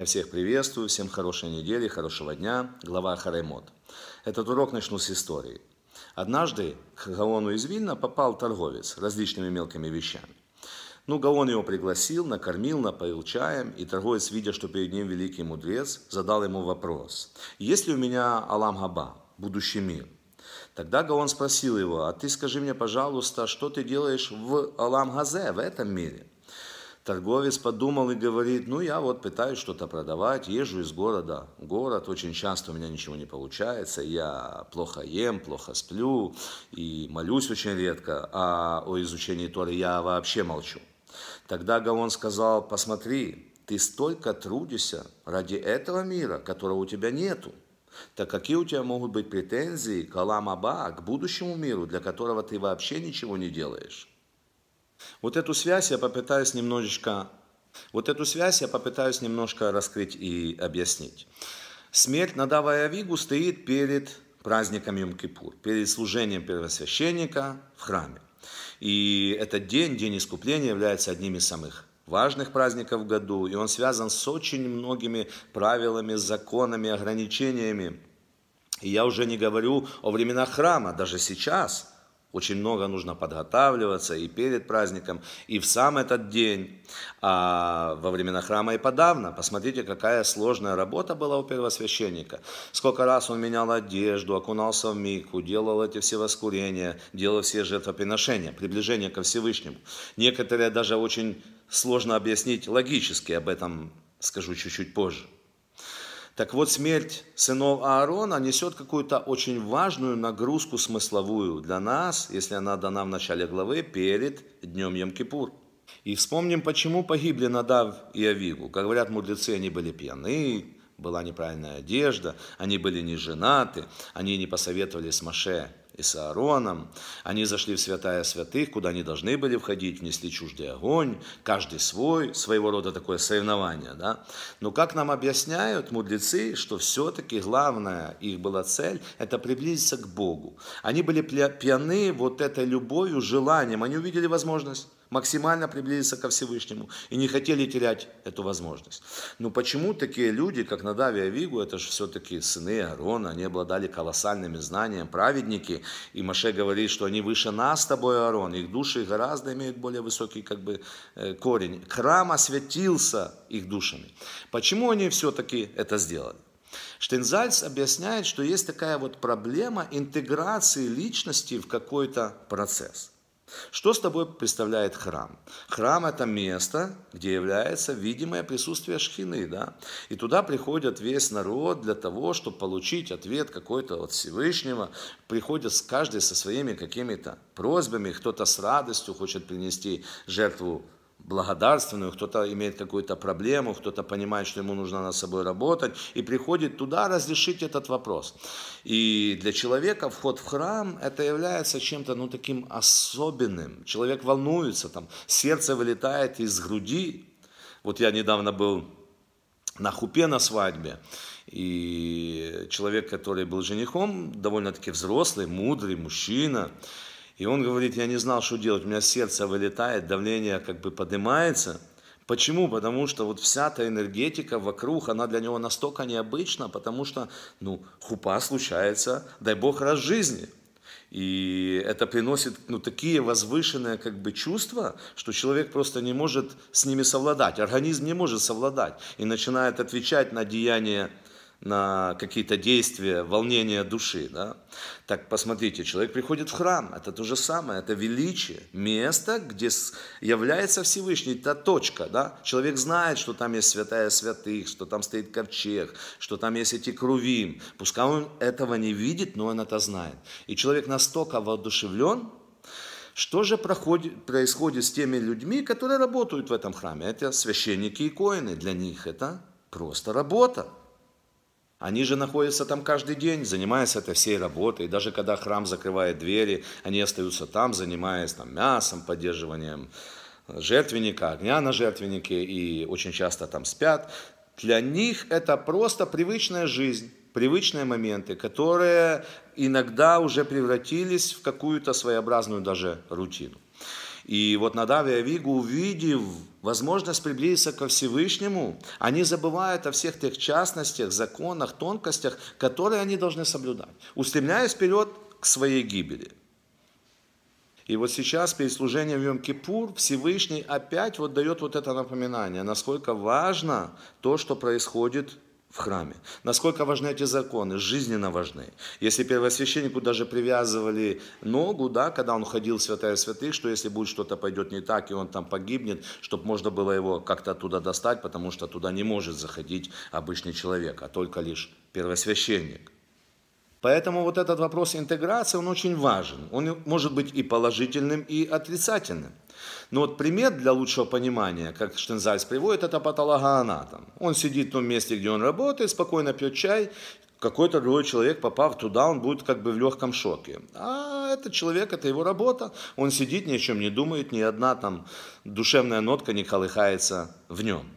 Я всех приветствую, всем хорошей недели, хорошего дня. Глава Харемот. Этот урок начну с истории. Однажды к Гаону из Вильна попал торговец различными мелкими вещами. Ну, Гаон его пригласил, накормил, напоил чаем, и торговец, видя, что перед ним великий мудрец, задал ему вопрос. «Есть ли у меня Алам Габа, будущий мир?» Тогда Гаон спросил его, «А ты скажи мне, пожалуйста, что ты делаешь в Алам Газе, в этом мире?» Торговец подумал и говорит, ну я вот пытаюсь что-то продавать, езжу из города в город, очень часто у меня ничего не получается, я плохо ем, плохо сплю и молюсь очень редко, а о изучении Торы я вообще молчу. Тогда Гаон сказал, посмотри, ты столько трудишься ради этого мира, которого у тебя нету. Так какие у тебя могут быть претензии к Аламаба, к будущему миру, для которого ты вообще ничего не делаешь? Вот эту связь я попытаюсь немножечко, вот эту связь я попытаюсь немножко раскрыть и объяснить. Смерть Надава и Авигу стоит перед праздником Йом-Кипур, перед служением первосвященника в храме. И этот день, день искупления, является одним из самых важных праздников в году, и он связан с очень многими правилами, законами, ограничениями. И я уже не говорю о временах храма, даже сейчас – очень много нужно подготавливаться и перед праздником, и в сам этот день, а во времена храма и подавно. Посмотрите, какая сложная работа была у первосвященника. Сколько раз он менял одежду, окунался в мику, делал эти все воскурения, делал все жертвоприношения, приближение ко Всевышнему. Некоторые даже очень сложно объяснить логически, об этом скажу чуть-чуть позже. Так вот, смерть сынов Аарона несет какую-то очень важную нагрузку смысловую для нас, если она дана в начале главы, перед днем Йом-Кипур. И вспомним, почему погибли Надав и Авигу. Как говорят мудрецы, они были пьяны, была неправильная одежда, они были не женаты, они не посоветовали с Маше и с Аароном. Они зашли в святая святых, куда они должны были входить, внесли чуждый огонь, каждый свой, своего рода такое соревнование. Да? Но как нам объясняют мудрецы, что все-таки главная их была цель – это приблизиться к Богу. Они были пьяны вот этой любовью, желанием, они увидели возможность максимально приблизиться ко Всевышнему и не хотели терять эту возможность. Но почему такие люди, как Надави и Авигу, это же все-таки сыны Аарона, они обладали колоссальными знаниями, праведники, и Маше говорит, что они выше нас с тобой, Аарон, их души гораздо имеют более высокий как бы э, корень. Храм осветился их душами. Почему они все-таки это сделали? Штензальц объясняет, что есть такая вот проблема интеграции личности в какой-то процесс. Что с тобой представляет храм? Храм – это место, где является видимое присутствие шхины, да? И туда приходят весь народ для того, чтобы получить ответ какой-то от Всевышнего. Приходят каждый со своими какими-то просьбами, кто-то с радостью хочет принести жертву благодарственную, кто-то имеет какую-то проблему, кто-то понимает, что ему нужно над собой работать, и приходит туда разрешить этот вопрос. И для человека вход в храм это является чем-то ну, таким особенным. Человек волнуется, там, сердце вылетает из груди. Вот я недавно был на хупе на свадьбе, и человек, который был женихом, довольно-таки взрослый, мудрый мужчина, и он говорит, я не знал, что делать, у меня сердце вылетает, давление как бы поднимается. Почему? Потому что вот вся эта энергетика вокруг, она для него настолько необычна, потому что, ну, хупа случается, дай бог, раз в жизни. И это приносит ну, такие возвышенные как бы, чувства, что человек просто не может с ними совладать, организм не может совладать и начинает отвечать на деяния на какие-то действия, волнения души. Да? Так посмотрите, человек приходит в храм, это то же самое, это величие, место, где является Всевышний, это точка. Да? Человек знает, что там есть святая святых, что там стоит ковчег, что там есть эти крувим. Пускай он этого не видит, но он это знает. И человек настолько воодушевлен, что же проходит, происходит с теми людьми, которые работают в этом храме? Это священники и коины. Для них это просто работа. Они же находятся там каждый день, занимаясь этой всей работой. И даже когда храм закрывает двери, они остаются там, занимаясь там, мясом, поддерживанием жертвенника, огня на жертвеннике и очень часто там спят. Для них это просто привычная жизнь, привычные моменты, которые иногда уже превратились в какую-то своеобразную даже рутину. И вот Надав и Авигу, увидев возможность приблизиться ко Всевышнему, они забывают о всех тех частностях, законах, тонкостях, которые они должны соблюдать, устремляясь вперед к своей гибели. И вот сейчас перед служением Йом-Кипур Всевышний опять вот дает вот это напоминание, насколько важно то, что происходит в храме. Насколько важны эти законы, жизненно важны. Если первосвященнику даже привязывали ногу, да, когда он ходил в святая святых, что если будет что-то пойдет не так, и он там погибнет, чтобы можно было его как-то оттуда достать, потому что туда не может заходить обычный человек, а только лишь первосвященник. Поэтому вот этот вопрос интеграции, он очень важен. Он может быть и положительным, и отрицательным. Но ну, вот пример для лучшего понимания, как Штензальс приводит, это патологоанатом. Он сидит в том месте, где он работает, спокойно пьет чай, какой-то другой человек, попав туда, он будет как бы в легком шоке. А этот человек, это его работа, он сидит, ни о чем не думает, ни одна там душевная нотка не колыхается в нем.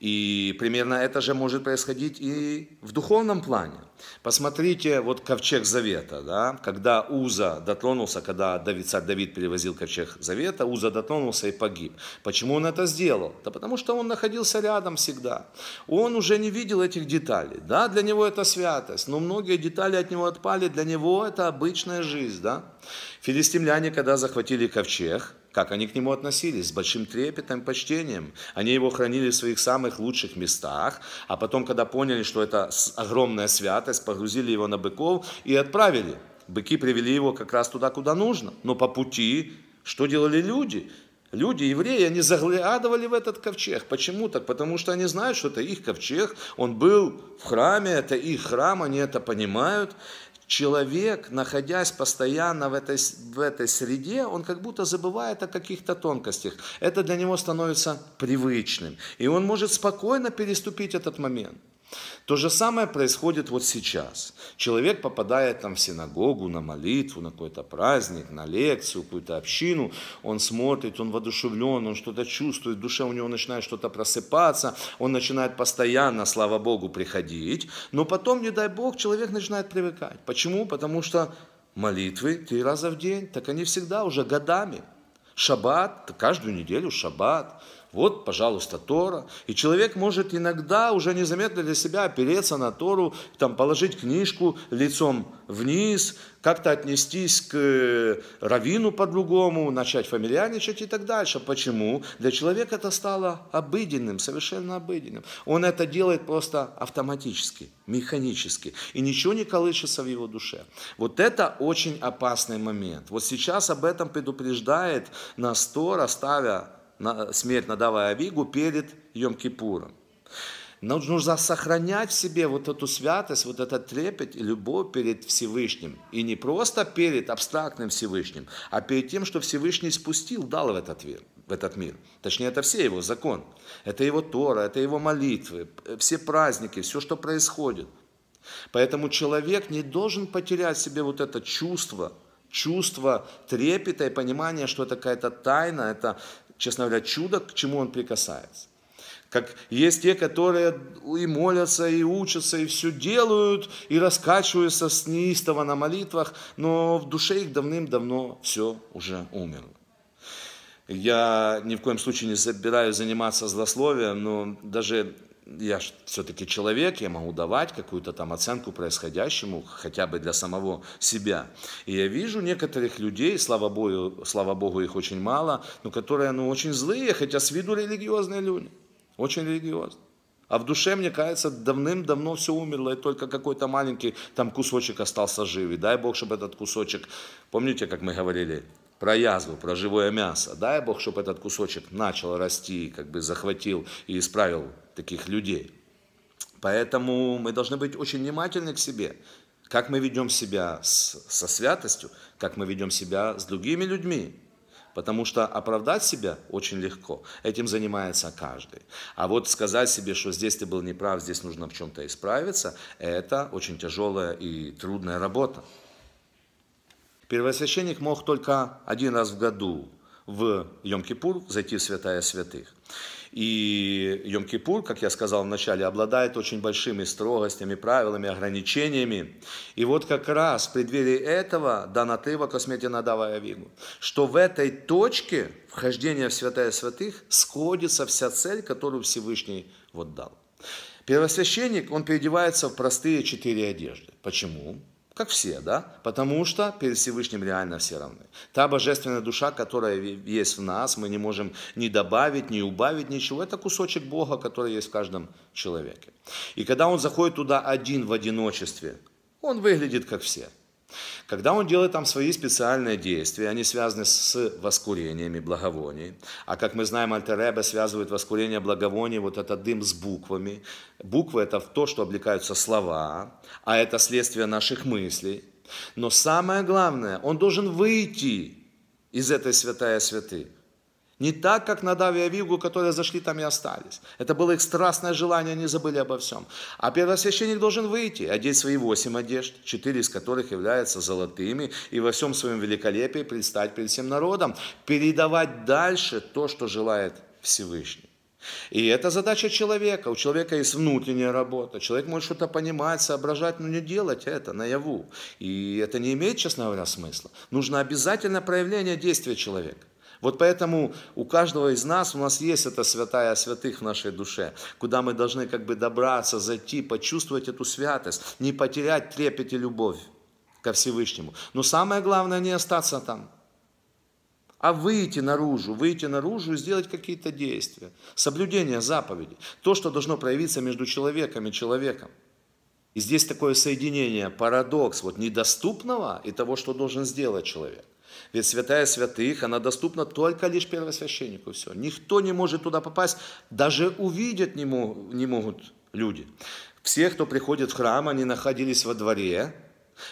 И примерно это же может происходить и в духовном плане. Посмотрите, вот ковчег Завета, да, когда Уза дотронулся, когда Давид, царь Давид перевозил ковчег Завета, Уза дотронулся и погиб. Почему он это сделал? Да потому что он находился рядом всегда. Он уже не видел этих деталей, да, для него это святость, но многие детали от него отпали, для него это обычная жизнь, да. Филистимляне, когда захватили ковчег, как они к нему относились, с большим трепетом, и почтением. Они его хранили в своих самых лучших местах, а потом, когда поняли, что это огромная святость, погрузили его на быков и отправили. Быки привели его как раз туда, куда нужно. Но по пути что делали люди? Люди, евреи, они заглядывали в этот ковчег. Почему так? Потому что они знают, что это их ковчег. Он был в храме, это их храм, они это понимают человек, находясь постоянно в этой, в этой среде, он как будто забывает о каких-то тонкостях. Это для него становится привычным. И он может спокойно переступить этот момент. То же самое происходит вот сейчас. Человек попадает там в синагогу, на молитву, на какой-то праздник, на лекцию, какую-то общину, он смотрит, он воодушевлен, он что-то чувствует, в душе у него начинает что-то просыпаться, он начинает постоянно, слава Богу, приходить, но потом, не дай Бог, человек начинает привыкать. Почему? Потому что молитвы три раза в день, так они всегда уже годами. Шаббат, каждую неделю шаббат – вот, пожалуйста, Тора. И человек может иногда уже незаметно для себя опереться на Тору, там, положить книжку лицом вниз, как-то отнестись к э, равину по-другому, начать фамильярничать и так дальше. Почему? Для человека это стало обыденным, совершенно обыденным. Он это делает просто автоматически, механически, и ничего не колышется в его душе. Вот это очень опасный момент. Вот сейчас об этом предупреждает нас Тора, ставя смерть надавая и перед Йом-Кипуром. Нужно сохранять в себе вот эту святость, вот этот трепет и любовь перед Всевышним. И не просто перед абстрактным Всевышним, а перед тем, что Всевышний спустил, дал в этот мир. В этот мир. Точнее, это все его закон. Это его Тора, это его молитвы, э, все праздники, все, что происходит. Поэтому человек не должен потерять в себе вот это чувство, чувство трепета и понимания, что это какая-то тайна, это честно говоря, чудо, к чему он прикасается. Как есть те, которые и молятся, и учатся, и все делают, и раскачиваются с неистово на молитвах, но в душе их давным-давно все уже умерло. Я ни в коем случае не собираюсь заниматься злословием, но даже я все-таки человек, я могу давать какую-то там оценку происходящему, хотя бы для самого себя. И я вижу некоторых людей, слава богу, слава богу их очень мало, но которые ну, очень злые, хотя с виду религиозные люди, очень религиозные. А в душе, мне кажется, давным-давно все умерло, и только какой-то маленький там кусочек остался жив. И дай Бог, чтобы этот кусочек, помните, как мы говорили, про язву, про живое мясо. Дай Бог, чтобы этот кусочек начал расти, как бы захватил и исправил таких людей. Поэтому мы должны быть очень внимательны к себе, как мы ведем себя с, со святостью, как мы ведем себя с другими людьми. Потому что оправдать себя очень легко. Этим занимается каждый. А вот сказать себе, что здесь ты был неправ, здесь нужно в чем-то исправиться, это очень тяжелая и трудная работа. Первосвященник мог только один раз в году в Йом-Кипур зайти в святая святых. И Йом-Кипур, как я сказал вначале, обладает очень большими строгостями, правилами, ограничениями. И вот как раз в преддверии этого дан отрывок о смерти Надава что в этой точке вхождения в святая святых сходится вся цель, которую Всевышний вот дал. Первосвященник, он переодевается в простые четыре одежды. Почему? как все, да? Потому что перед Всевышним реально все равны. Та божественная душа, которая есть в нас, мы не можем ни добавить, ни убавить ничего. Это кусочек Бога, который есть в каждом человеке. И когда он заходит туда один в одиночестве, он выглядит как все – когда он делает там свои специальные действия, они связаны с воскурениями благовоний. А как мы знаем, Альтереба связывает воскурение благовоний, вот этот дым с буквами. Буквы – это то, что облекаются слова, а это следствие наших мыслей. Но самое главное, он должен выйти из этой святая святых. Не так, как на Даве и Авигу, которые зашли там и остались. Это было их страстное желание, они забыли обо всем. А первосвященник должен выйти, одеть свои восемь одежд, четыре из которых являются золотыми, и во всем своем великолепии предстать перед всем народом, передавать дальше то, что желает Всевышний. И это задача человека. У человека есть внутренняя работа. Человек может что-то понимать, соображать, но не делать это наяву. И это не имеет, честно говоря, смысла. Нужно обязательно проявление действия человека. Вот поэтому у каждого из нас, у нас есть эта святая святых в нашей душе, куда мы должны как бы добраться, зайти, почувствовать эту святость, не потерять трепет и любовь ко Всевышнему. Но самое главное не остаться там, а выйти наружу, выйти наружу и сделать какие-то действия. Соблюдение заповедей. То, что должно проявиться между человеком и человеком. И здесь такое соединение, парадокс вот недоступного и того, что должен сделать человек. Ведь святая святых, она доступна только лишь первосвященнику. Все. Никто не может туда попасть, даже увидеть не, мог, не могут люди. Все, кто приходит в храм, они находились во дворе.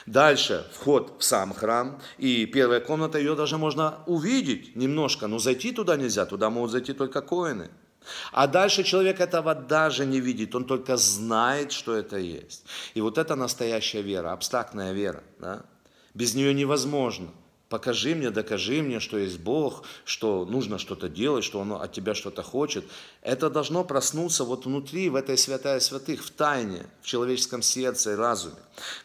Дальше вход в сам храм, и первая комната, ее даже можно увидеть немножко, но зайти туда нельзя, туда могут зайти только коины. А дальше человек этого даже не видит, он только знает, что это есть. И вот это настоящая вера, абстрактная вера. Да? Без нее невозможно – Покажи мне, докажи мне, что есть Бог, что нужно что-то делать, что Он от тебя что-то хочет. Это должно проснуться вот внутри, в этой святая святых, в тайне, в человеческом сердце и разуме.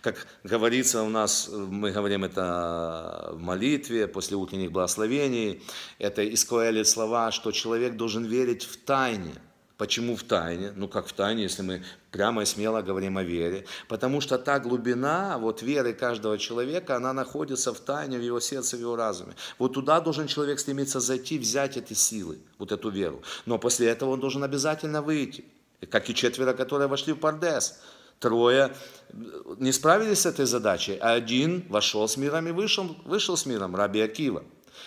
Как говорится у нас, мы говорим это в молитве, после утренних благословений, это из слова, что человек должен верить в тайне – Почему в тайне? Ну как в тайне, если мы прямо и смело говорим о вере. Потому что та глубина вот веры каждого человека, она находится в тайне, в его сердце, в его разуме. Вот туда должен человек стремиться зайти, взять эти силы, вот эту веру. Но после этого он должен обязательно выйти. Как и четверо, которые вошли в Пардес. Трое э, не справились с этой задачей, а один вошел с миром и вышел, вышел с миром, Раби Акива.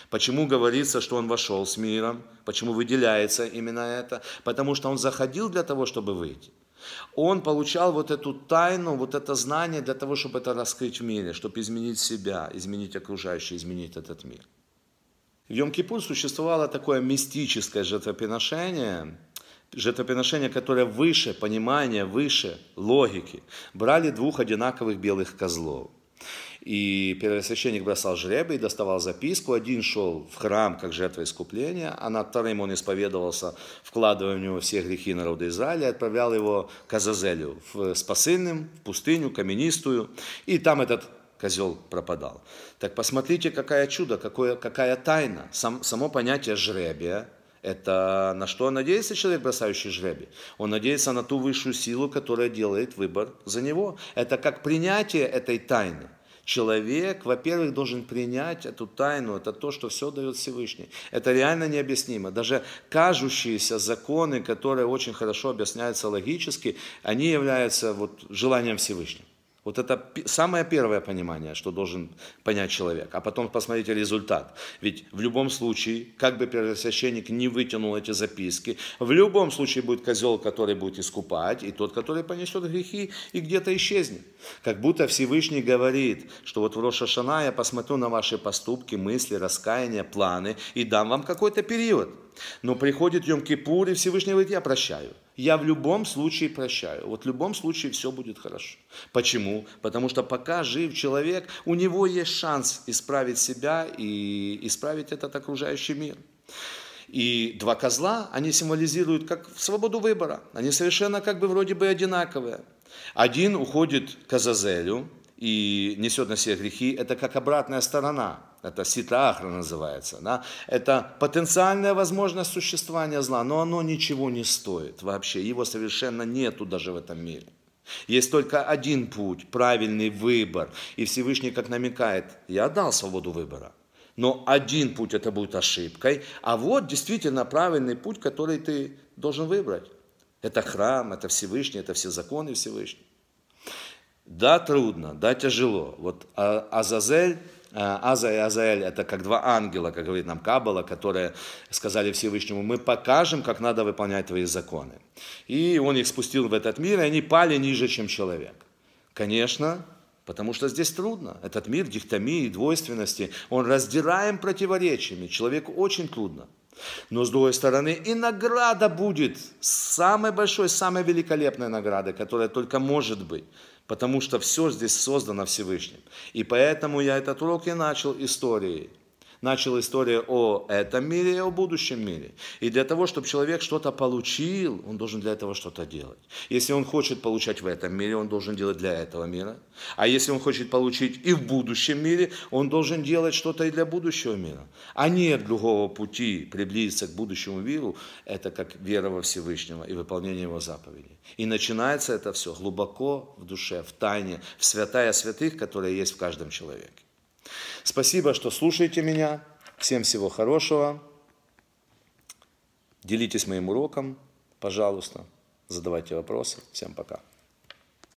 Почему говорится, что он вошел с миром? Почему выделяется именно это? Потому что он заходил для того, чтобы выйти. Он получал вот эту тайну, вот это знание для того, чтобы это раскрыть в мире, чтобы изменить себя, изменить окружающее, изменить этот мир. В йом существовало такое мистическое жертвоприношение, жертвоприношение, которое выше понимания, выше логики. Брали двух одинаковых белых козлов. И первосвященник бросал жребий, доставал записку. Один шел в храм, как жертва искупления, а над вторым он исповедовался, вкладывая в него все грехи народа Израиля, и отправлял его к Азазелю, в спасыльным, в пустыню, каменистую. И там этот козел пропадал. Так посмотрите, какое чудо, какое, какая тайна. Сам, само понятие жребия, это на что надеется человек, бросающий жребий? Он надеется на ту высшую силу, которая делает выбор за него. Это как принятие этой тайны – Человек, во-первых, должен принять эту тайну, это то, что все дает Всевышний. Это реально необъяснимо. Даже кажущиеся законы, которые очень хорошо объясняются логически, они являются вот желанием Всевышнего. Вот это самое первое понимание, что должен понять человек. А потом посмотрите результат. Ведь в любом случае, как бы первосвященник не вытянул эти записки, в любом случае будет козел, который будет искупать, и тот, который понесет грехи и где-то исчезнет. Как будто Всевышний говорит, что вот в Рошашана я посмотрю на ваши поступки, мысли, раскаяния, планы и дам вам какой-то период – но приходит Йом-Кипур, и Всевышний говорит, я прощаю. Я в любом случае прощаю. Вот в любом случае все будет хорошо. Почему? Потому что пока жив человек, у него есть шанс исправить себя и исправить этот окружающий мир. И два козла, они символизируют как свободу выбора. Они совершенно как бы вроде бы одинаковые. Один уходит к Азазелю, и несет на себе грехи, это как обратная сторона. Это ситаахра называется. Да? Это потенциальная возможность существования зла, но оно ничего не стоит вообще. Его совершенно нету даже в этом мире. Есть только один путь, правильный выбор. И Всевышний как намекает, я дал свободу выбора. Но один путь это будет ошибкой, а вот действительно правильный путь, который ты должен выбрать. Это храм, это Всевышний, это все законы Всевышний. Да, трудно, да, тяжело. Вот а, Азазель э, Аза и Азаэль – это как два ангела, как говорит нам Каббала, которые сказали Всевышнему, мы покажем, как надо выполнять твои законы. И он их спустил в этот мир, и они пали ниже, чем человек. Конечно, потому что здесь трудно. Этот мир дихтомии, двойственности, он раздираем противоречиями. Человеку очень трудно. Но с другой стороны, и награда будет самой большой, самой великолепной награды, которая только может быть. Потому что все здесь создано Всевышним. И поэтому я этот урок и начал историей начала история о этом мире и о будущем мире. И для того, чтобы человек что-то получил, он должен для этого что-то делать. Если он хочет получать в этом мире, он должен делать для этого мира. А если он хочет получить и в будущем мире, он должен делать что-то и для будущего мира. А нет другого пути приблизиться к будущему миру, это как вера во Всевышнего и выполнение его заповедей. И начинается это все глубоко в душе, в тайне, в святая святых, которая есть в каждом человеке. Спасибо, что слушаете меня. Всем всего хорошего. Делитесь моим уроком, пожалуйста. Задавайте вопросы. Всем пока.